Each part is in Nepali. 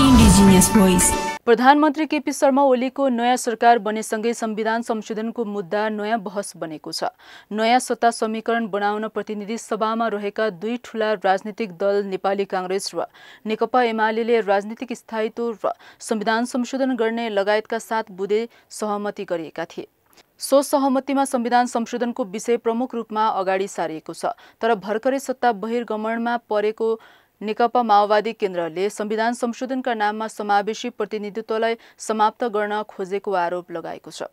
इन्डिजिनियस भोइस प्रधानमन्त्री केपी शर्मा ओलीको नयाँ सरकार बनेसँगै संविधान संशोधनको मुद्दा नयाँ बहस बनेको छ नयाँ सत्ता समीकरण बनाउन प्रतिनिधि सभामा रहेका दुई ठूला राजनीतिक दल नेपाली काङ्ग्रेस र नेकपा एमाले राजनीतिक स्थायित्व र संविधान संशोधन गर्ने लगायतका साथ बुधे सहमति गरिएका थिए सो सहमतिमा संविधान संशोधनको विषय प्रमुख रूपमा अगाडि सारिएको छ तर भर्खरै सत्ता बहिर्गमनमा परेको नेकपा माओवादी केन्द्रले संविधान संशोधनका नाममा समावेशी प्रतिनिधित्वलाई समाप्त गर्न खोजेको आरोप लगाएको छ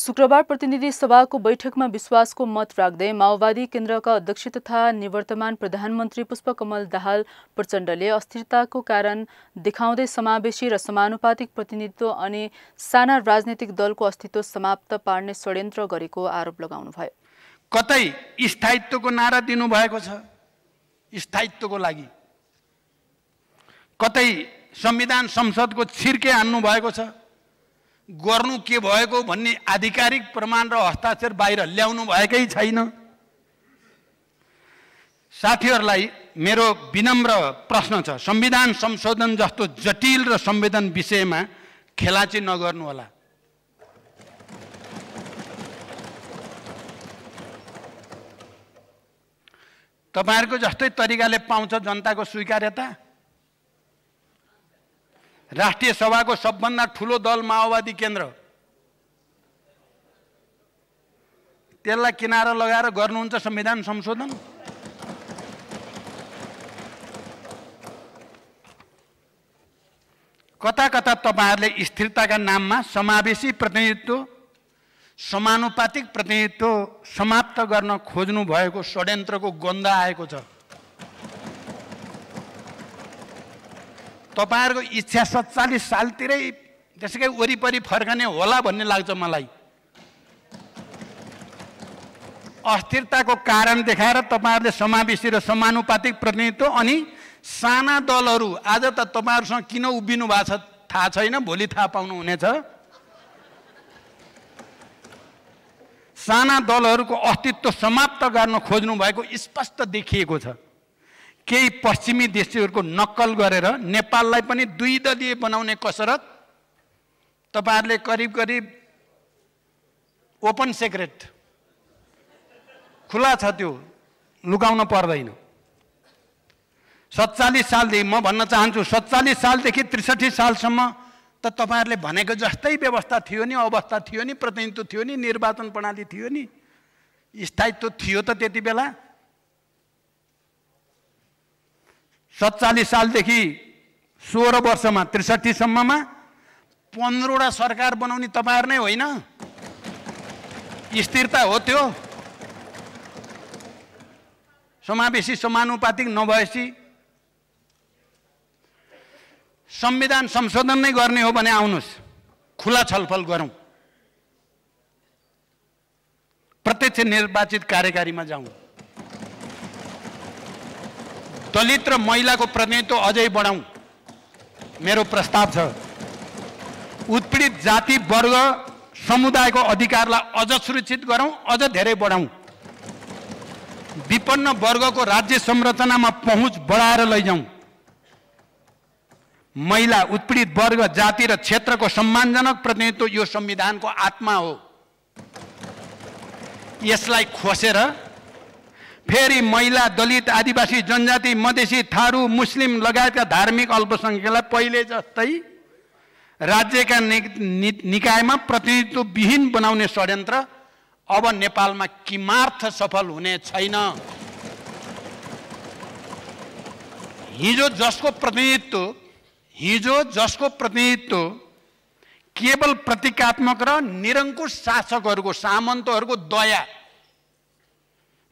शुक्रबार प्रतिनिधि सभाको बैठकमा विश्वासको मत राख्दै माओवादी केन्द्रका अध्यक्ष तथा निवर्तमान प्रधानमन्त्री पुष्पकमल दाहाल प्रचण्डले अस्थिरताको कारण देखाउँदै समावेशी र समानुपातिक प्रतिनिधित्व अनि साना राजनैतिक दलको अस्तित्व समाप्त पार्ने षड्यन्त्र गरेको आरोप लगाउनुभयो कतै स्थायित्वको नारा दिनुभएको छ स्थायित्वको लागि कतै संविधान संसदको छिर्के हान्नु भएको छ गर्नु के भएको भन्ने आधिकारिक प्रमाण र हस्ताक्षर बाहिर ल्याउनु भएकै छैन साथीहरूलाई मेरो विनम्र प्रश्न छ संविधान संशोधन जस्तो जटिल र संवेदन विषयमा खेलाची होला तपाईँहरूको जस्तै तरिकाले पाउँछ जनताको स्वीकार्यता राष्ट्रिय सभाको सबभन्दा ठुलो दल माओवादी केन्द्र त्यसलाई किनारा लगाएर गर्नुहुन्छ संविधान संशोधन कता कता तपाईँहरूले स्थिरताका नाममा समावेशी प्रतिनिधित्व समानुपातिक प्रतिनिधित्व समाप्त गर्न खोज्नु भएको षड्यन्त्रको गन्ध आएको छ तपाईँहरूको इच्छा सत्तालिस सालतिरै त्यसकै वरिपरि फर्कने होला भन्ने लाग्छ मलाई अस्थिरताको कारण देखाएर तपाईँहरूले समावेशी र समानुपातिक प्रतिनिधित्व अनि साना दलहरू आज त तपाईँहरूसँग किन उभिनु भएको छ थाहा छैन भोलि थाहा पाउनुहुनेछ साना दलहरूको अस्तित्व समाप्त गर्न खोज्नु भएको स्पष्ट देखिएको छ केही पश्चिमी देशहरूको नक्कल गरेर नेपाललाई पनि दुई दलीय बनाउने कसरत तपाईँहरूले करिब करिब ओपन सेक्रेट खुला छ त्यो लुकाउन पर्दैन सत्तालिस सालदेखि म भन्न चाहन्छु सत्तालिस सालदेखि त्रिसठी सालसम्म त तपाईँहरूले भनेको जस्तै व्यवस्था थियो नि अवस्था थियो नि प्रतिनिधित्व थियो नि निर्वाचन प्रणाली थियो नि स्थायित्व थियो त त्यति बेला सत्तालिस सालदेखि सोह्र वर्षमा त्रिसठीसम्ममा पन्ध्रवटा सरकार बनाउने तपाईँहरू नै होइन स्थिरता हो त्यो समावेशी समानुपातिक नभएपछि संविधान संशोधन नै गर्ने हो भने आउनुहोस् खुला छलफल गरौँ प्रत्यक्ष निर्वाचित कार्यकारीमा जाउँ दलित र महिलाको प्रतिनिधित्व अझै बढाउँ मेरो प्रस्ताव छ उत्पीडित जाति वर्ग समुदायको अधिकारलाई अझ सुरक्षित गरौँ अझ धेरै बढाउँ विपन्न वर्गको राज्य संरचनामा पहुँच बढाएर लैजाउँ महिला उत्पीडित वर्ग जाति र क्षेत्रको सम्मानजनक प्रतिनिधित्व यो संविधानको आत्मा हो यसलाई खोसेर फेरि महिला दलित आदिवासी जनजाति मधेसी थारू मुस्लिम लगायतका धार्मिक अल्पसङ्ख्यकलाई पहिले जस्तै राज्यका नि, नि, निकायमा प्रतिनिधित्वविहीन बनाउने षड्यन्त्र अब नेपालमा किमार्थ सफल हुने छैन हिजो जसको प्रतिनिधित्व हिजो जसको प्रतिनिधित्व केवल प्रतीकात्मक र निरङ्कुश शासकहरूको सामन्तहरूको दया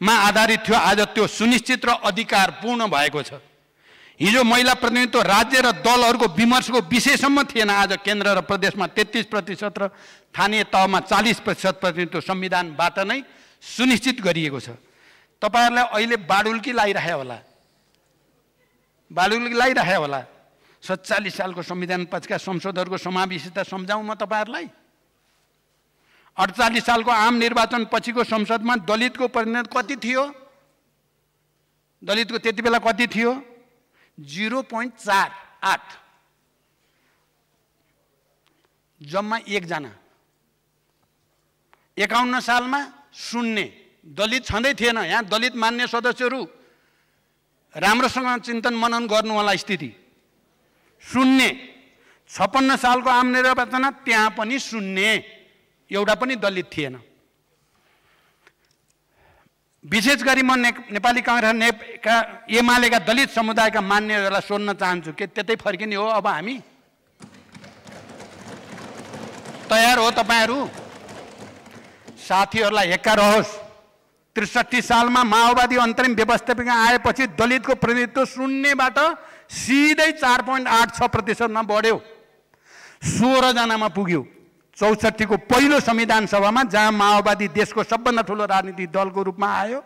मा आधारित थियो आज त्यो सुनिश्चित र अधिकार पूर्ण भएको छ हिजो महिला प्रतिनिधित्व राज्य र दलहरूको विमर्शको विषयसम्म थिएन आज केन्द्र र प्रदेशमा तेत्तिस प्रतिशत र स्थानीय तहमा चालिस प्रतिशत प्रतिनिधित्व संविधानबाट नै सुनिश्चित गरिएको छ तपाईँहरूलाई अहिले बाडुल्की लगाइरहे होला बाडुल्की लगाइरहे होला सत्तालिस सालको संविधान पछिका संसदहरूको समावेशिता सम्झाउँ म तपाईँहरूलाई अडचालिस सालको आम निर्वाचनपछिको संसदमा दलितको प्रतिनिधि कति थियो दलितको त्यति बेला कति थियो जिरो पोइन्ट चार आठ जम्मा एकजना एकाउन्न सालमा शून्य दलित छँदै थिएन यहाँ दलित मान्य सदस्यहरू राम्रोसँग चिन्तन मनन गर्नु होला स्थिति शून्य छप्पन्न सालको आम निर्वाचनमा त्यहाँ पनि शून्य एउटा पनि दलित थिएन विशेष गरी म ने नेपाली काङ्ग्रेस नेका एमालेका दलित समुदायका मान्यहरूलाई सोध्न चाहन्छु के त्यतै फर्किने हो अब हामी तयार हो तपाईँहरू साथीहरूलाई हेक्का रहोस् त्रिसठी सालमा माओवादी अन्तरिम व्यवस्थापिका आएपछि दलितको प्रतिनिधित्व शून्यबाट सिधै चार पोइन्ट आठ छ प्रतिशतमा बढ्यो सोह्रजनामा पुग्यो चौसठीको पहिलो संविधान सभामा जहाँ माओवादी देशको सबभन्दा ठुलो राजनीतिक दलको रूपमा आयो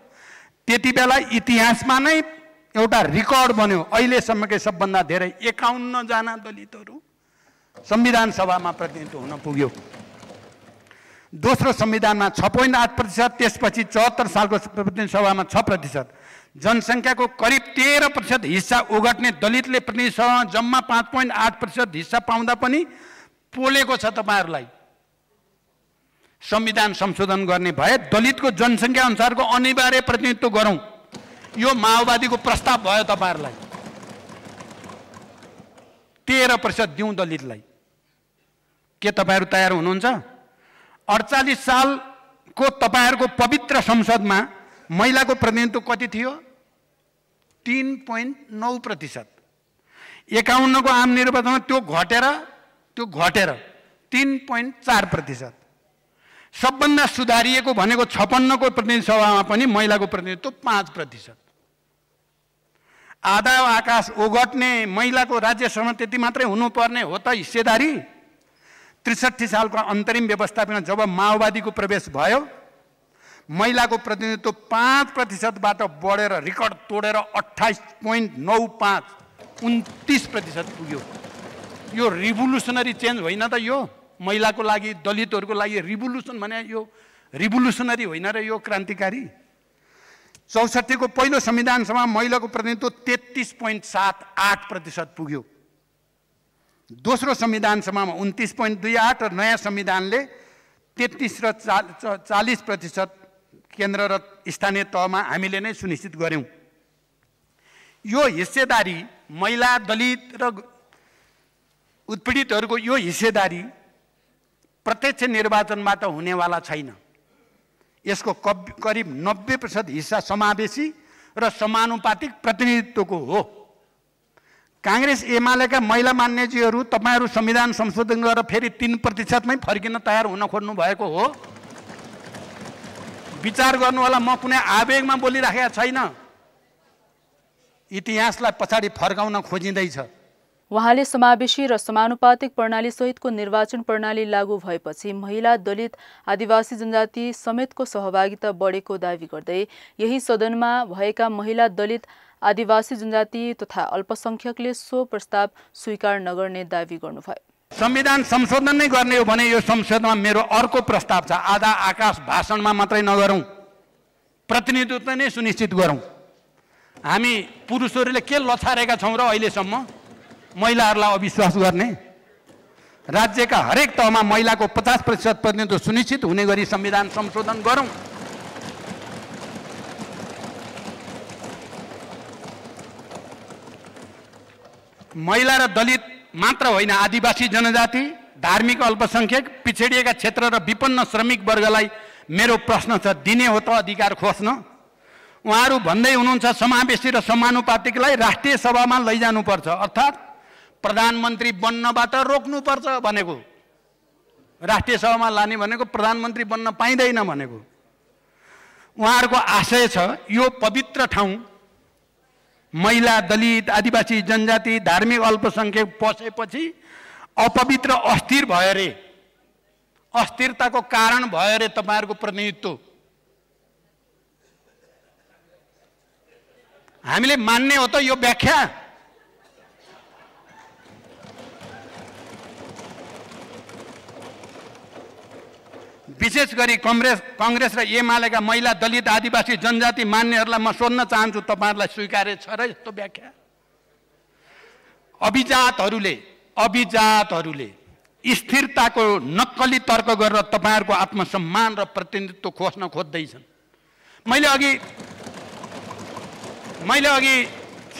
त्यति बेला इतिहासमा नै एउटा रेकर्ड बन्यो अहिलेसम्मकै सबभन्दा धेरै एकाउन्नजना दलितहरू संविधान सभामा प्रतिनिधित्व हुन पुग्यो दोस्रो संविधानमा छ पोइन्ट आठ प्रतिशत त्यसपछि चौहत्तर सालको प्रतिनिधि सभामा छ प्रतिशत जनसङ्ख्याको करिब तेह्र प्रतिशत हिस्सा ओगट्ने दलितले प्रतिनिधि सभामा जम्मा पाँच पोइन्ट आठ प्रतिशत हिस्सा पाउँदा पनि पोलेको छ तपाईँहरूलाई संविधान संशोधन गर्ने भए दलितको जनसङ्ख्या अनुसारको अनिवार्य प्रतिनिधित्व गरौँ यो माओवादीको प्रस्ताव भयो तपाईँहरूलाई तेह्र प्रतिशत दिउँ दलितलाई के तपाईँहरू तयार हुनुहुन्छ अडचालिस सालको तपाईँहरूको पवित्र संसदमा महिलाको प्रतिनिधित्व कति थियो तिन पोइन्ट नौ प्रतिशत एकाउन्नको आम निर्वाचनमा त्यो घटेर त्यो घटेर तिन पोइन्ट चार प्रतिशत सबभन्दा सुधारिएको भनेको छप्पन्नको प्रतिनिधि सभामा पनि महिलाको प्रतिनिधित्व पाँच प्रतिशत आधा आकाश ओगट्ने महिलाको राज्यसम्म त्यति मात्रै हुनुपर्ने हो त हिस्सेदारी त्रिसठी सालको अन्तरिम व्यवस्थापन जब माओवादीको प्रवेश भयो महिलाको प्रतिनिधित्व पाँच प्रतिशतबाट बढेर रेकर्ड तोडेर अठाइस पोइन्ट नौ पाँच उन्तिस प्रतिशत पुग्यो यो रिभोल्युसनरी चेन्ज होइन त यो महिलाको लागि दलितहरूको लागि रिभोल्युसन भने यो रिभोल्युसनरी होइन र यो क्रान्तिकारी चौसठीको पहिलो संविधान सभा महिलाको प्रतिनिधित्व तेत्तिस पोइन्ट सात आठ प्रतिशत पुग्यो दोस्रो संविधानसभामा उन्तिस पोइन्ट दुई आठ र नयाँ संविधानले तेत्तिस र चा चालिस प्रतिशत केन्द्र र स्थानीय तहमा हामीले नै सुनिश्चित गऱ्यौँ यो हिस्सेदारी महिला दलित र उत्पीडितहरूको यो हिस्सेदारी प्रत्यक्ष निर्वाचनबाट हुनेवाला छैन यसको कब करिब नब्बे प्रतिशत हिस्सा समावेशी र समानुपातिक प्रतिनिधित्वको हो काङ्ग्रेस एमालेका महिला मान्यजीहरू तपाईँहरू संविधान संशोधन गरेर फेरि तिन प्रतिशतमै फर्किन तयार हुन खोज्नु भएको हो विचार गर्नु म कुनै आवेगमा बोलिराखेका छैन इतिहासलाई पछाडि फर्काउन खोजिँदैछ उहाँले समावेशी र समानुपातिक प्रणालीसहितको निर्वाचन प्रणाली लागू भएपछि महिला दलित आदिवासी जनजाति समेतको सहभागिता बढेको दावी गर्दै यही सदनमा भएका महिला दलित आदिवासी जनजाति तथा अल्पसंख्यकले सो प्रस्ताव स्वीकार नगर्ने दावी गर्नुभयो संविधान संशोधन नै गर्ने हो भने यो संसदमा मेरो अर्को प्रस्ताव छ आधा आकाश भाषणमा मात्रै नगरौँ प्रतिनिधित्व नै सुनिश्चित गरौँ हामी पुरुषहरूले के लछारेका छौँ र अहिलेसम्म महिलाहरूलाई अविश्वास गर्ने राज्यका हरेक तहमा महिलाको पचास प्रतिशत प्रतिनिधित्व सुनिश्चित हुने गरी संविधान संशोधन गरौँ महिला र दलित मात्र होइन आदिवासी जनजाति धार्मिक अल्पसङ्ख्यक पिछडिएका क्षेत्र र विपन्न श्रमिक वर्गलाई मेरो प्रश्न छ दिने हो त अधिकार खोज्न उहाँहरू भन्दै हुनुहुन्छ समावेशी र समानुपातिकलाई राष्ट्रिय सभामा लैजानुपर्छ अर्थात् प्रधानमन्त्री बन्नबाट रोक्नुपर्छ भनेको राष्ट्रिय सभामा लाने भनेको प्रधानमन्त्री बन्न पाइँदैन भनेको उहाँहरूको आशय छ यो पवित्र ठाउँ महिला दलित आदिवासी जनजाति धार्मिक अल्पसङ्ख्यक पसेपछि अपवित्र अस्थिर भयो अरे अस्थिरताको कारण भयो अरे तपाईँहरूको प्रतिनिधित्व हामीले मान्ने हो त यो व्याख्या विशेष गरी कङ्ग्रेस कङ्ग्रेस र एमालेका महिला दलित आदिवासी जनजाति मान्नेहरूलाई म सोध्न चाहन्छु तपाईँहरूलाई स्वीकार्य छ र यस्तो व्याख्या अभिजातहरूले अभिजातहरूले स्थिरताको नक्कली तर्क गरेर तपाईँहरूको आत्मसम्मान र प्रतिनिधित्व खोज्न खोज्दैछन् मैले अघि मैले अघि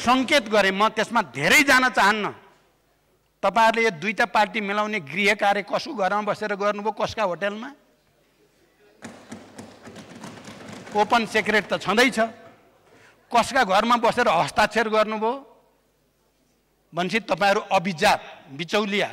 सङ्केत गरेँ म त्यसमा धेरै जान चाहन्न तपाईँहरूले यो दुईवटा पार्टी मिलाउने गृह कार्य कसो घरमा बसेर गर्नुभयो कसका होटेलमा ओपन सेक्रेट त छँदैछ कसका घरमा बसेर हस्ताक्षर गर्नुभयो भनेपछि तपाईँहरू अभिजात बिचौलिया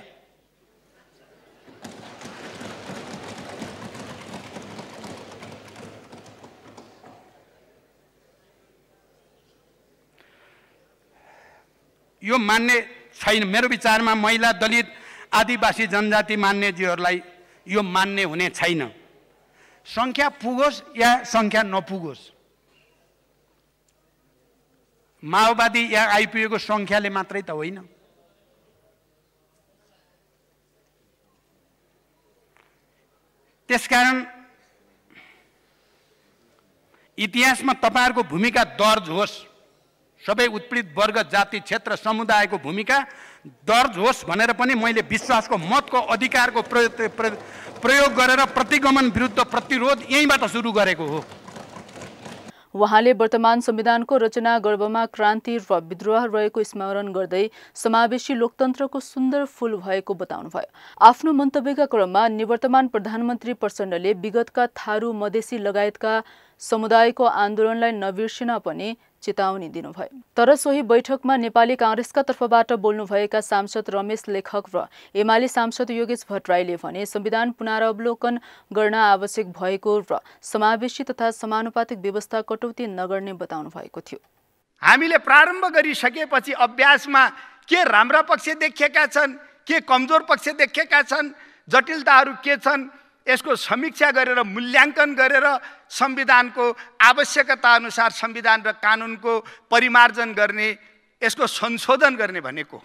यो मान्ने छैन मेरो विचारमा महिला दलित आदिवासी जनजाति मान्नेजीहरूलाई यो मान्ने हुने छैन सङ्ख्या पुगोस् या सङ्ख्या नपुगोस् माओवादी या आइपुगेको सङ्ख्याले मात्रै त होइन त्यसकारण इतिहासमा तपाईँहरूको भूमिका दर्ज होस् सबै उत्पीडित वर्ग जाति क्षेत्र समुदायको भूमिका दर्ज होस् भनेर पनि मैले विश्वासको मतको अधिकारको प्रयोग प्रयोग गरेर प्रतिगमन विरुद्ध प्रतिरोध यहीँबाट सुरु गरेको हो उहाँले वर्तमान संविधानको रचना गर्वमा क्रान्ति र विद्रोह रहेको स्मरण गर्दै समावेशी लोकतन्त्रको सुन्दर फूल भएको बताउनुभयो आफ्नो मन्तव्यका क्रममा निवर्तमान प्रधानमन्त्री प्रचण्डले विगतका थारू मधेसी लगायतका समुदायको आन्दोलनलाई नबिर्सिन पनि चेतावनी दिनुभयो तर सोही बैठकमा नेपाली काङ्ग्रेसका तर्फबाट बोल्नुभएका सांसद रमेश लेखक र एमाले सांसद योगेश भट्टराईले भने संविधान पुनरावलोकन गर्न आवश्यक भएको र समावेशी तथा समानुपातिक व्यवस्था कटौती नगर्ने बताउनु भएको थियो हामीले प्रारम्भ गरिसकेपछि अभ्यासमा के राम्रा पक्ष देखिएका छन् के कमजोर पक्ष देखिएका छन् जटिलताहरू के छन् यसको समीक्षा गरेर मूल्याङ्कन गरेर संविधानको आवश्यकता अनुसार संविधान र कानुनको परिमार्जन गर्ने यसको संशोधन गर्ने भनेको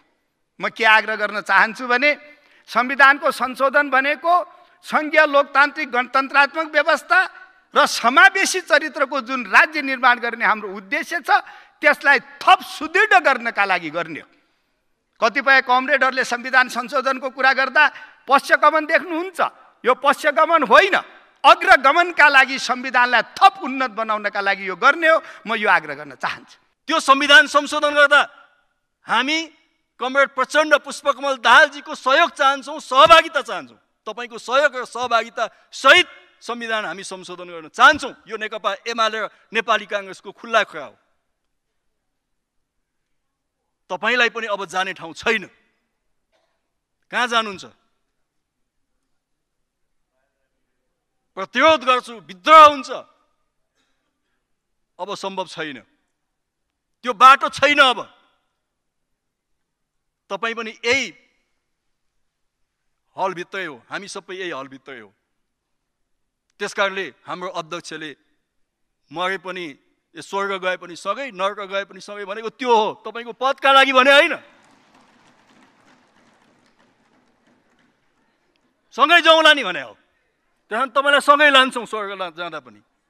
म के आग्रह गर्न चाहन्छु भने संविधानको संशोधन भनेको सङ्घीय लोकतान्त्रिक गणतन्त्रात्मक व्यवस्था र समावेशी चरित्रको जुन राज्य निर्माण गर्ने हाम्रो उद्देश्य छ त्यसलाई थप सुदृढ गर्नका लागि गर्ने हो कतिपय कमरेडहरूले संविधान संशोधनको कुरा गर्दा पश्चकमन देख्नुहुन्छ यो पश्चगमन होइन अग्रगमनका लागि संविधानलाई थप उन्नत बनाउनका लागि यो गर्ने हो म यो आग्रह गर्न चाहन्छु त्यो संविधान संशोधन गर्दा हामी कमरेड प्रचण्ड पुष्पकमल दाहालजीको सहयोग चाहन्छौँ सहभागिता चाहन्छौँ तपाईँको सहयोग र सहभागिता सहित संविधान हामी संशोधन गर्न चाहन्छौँ यो नेकपा एमाले नेपाली काङ्ग्रेसको खुल्ला कुरा हो तपाईँलाई पनि अब जाने ठाउँ छैन कहाँ जानुहुन्छ प्रतिरोध गर्छु विद्रोह हुन्छ अब सम्भव छैन त्यो बाटो छैन अब तपाईँ पनि यही हलभित्रै हो हामी सबै यही हलभित्रै हो त्यस कारणले हाम्रो अध्यक्षले मरे पनि स्वर्ग गए पनि सँगै नर्क गए पनि सँगै भनेको त्यो हो तपाईँको पदका लागि भने होइन सँगै जाउँला नि भने हो त्यहाँ तपाईँलाई सँगै लान्छौँ स्वर्ग जाँदा पनि